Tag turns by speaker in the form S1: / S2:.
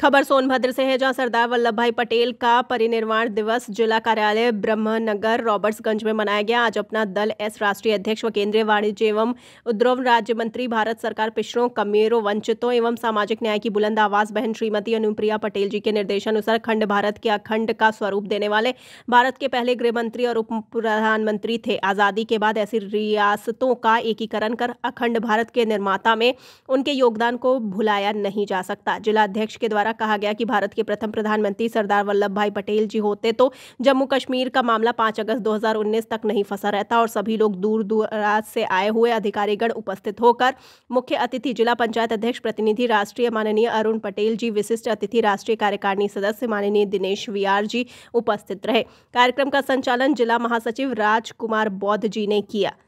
S1: खबर सोनभद्र से है जहां सरदार वल्लभ भाई पटेल का परिनिर्वाण दिवस जिला कार्यालय ब्रह्मनगर रॉबर्ट्सगंज में मनाया गया आज अपना दल एस राष्ट्रीय अध्यक्ष व केंद्रीय वाणिज्य एवं उद्योग राज्य मंत्री भारत सरकार पिछड़ों कमेरों वंचितों एवं सामाजिक न्याय की बुलंद आवाज बहन श्रीमती अनुप्रिया पटेल जी के निर्देशानुसार खंड भारत के अखंड का स्वरूप देने वाले भारत के पहले गृह मंत्री और उप प्रधानमंत्री थे आज़ादी के बाद ऐसी रियासतों का एकीकरण कर अखंड भारत के निर्माता में उनके योगदान को भुलाया नहीं जा सकता जिला अध्यक्ष के द्वारा द्वारा कहा गया कि भारत के प्रथम प्रधानमंत्री सरदार वल्लभ भाई पटेल जी होते तो जम्मू कश्मीर का मामला पांच अगस्त दो तक नहीं फंसा रहता और सभी लोग दूर दूराज से आए हुए अधिकारीगण उपस्थित होकर मुख्य अतिथि जिला पंचायत अध्यक्ष प्रतिनिधि राष्ट्रीय माननीय अरुण पटेल जी विशिष्ट अतिथि राष्ट्रीय कार्यकारिणी सदस्य माननीय दिनेश वीआर जी उपस्थित रहे कार्यक्रम का संचालन जिला महासचिव राजकुमार बौद्ध जी ने किया